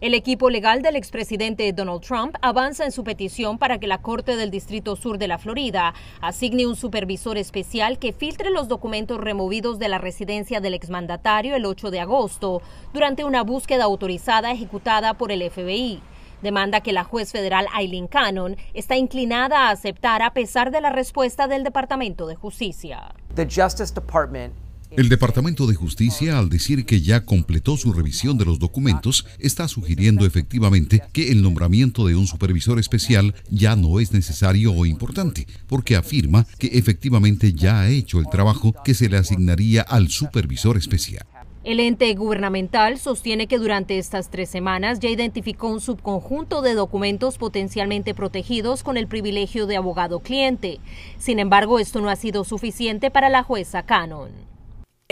El equipo legal del expresidente Donald Trump avanza en su petición para que la Corte del Distrito Sur de la Florida asigne un supervisor especial que filtre los documentos removidos de la residencia del exmandatario el 8 de agosto durante una búsqueda autorizada ejecutada por el FBI. Demanda que la juez federal Eileen Cannon está inclinada a aceptar a pesar de la respuesta del Departamento de Justicia. El Departamento de Justicia, al decir que ya completó su revisión de los documentos, está sugiriendo efectivamente que el nombramiento de un supervisor especial ya no es necesario o importante, porque afirma que efectivamente ya ha hecho el trabajo que se le asignaría al supervisor especial. El ente gubernamental sostiene que durante estas tres semanas ya identificó un subconjunto de documentos potencialmente protegidos con el privilegio de abogado cliente. Sin embargo, esto no ha sido suficiente para la jueza Cannon.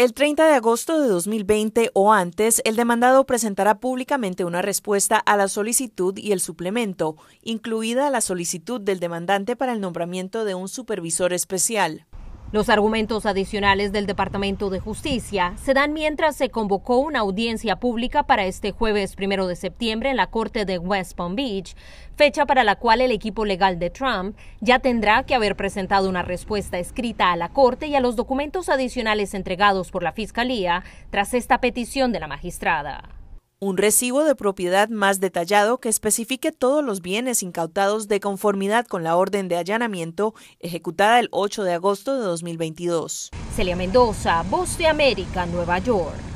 El 30 de agosto de 2020 o antes, el demandado presentará públicamente una respuesta a la solicitud y el suplemento, incluida la solicitud del demandante para el nombramiento de un supervisor especial. Los argumentos adicionales del Departamento de Justicia se dan mientras se convocó una audiencia pública para este jueves primero de septiembre en la Corte de West Palm Beach, fecha para la cual el equipo legal de Trump ya tendrá que haber presentado una respuesta escrita a la Corte y a los documentos adicionales entregados por la Fiscalía tras esta petición de la magistrada un recibo de propiedad más detallado que especifique todos los bienes incautados de conformidad con la orden de allanamiento ejecutada el 8 de agosto de 2022. Celia Mendoza, Voz de América, Nueva York.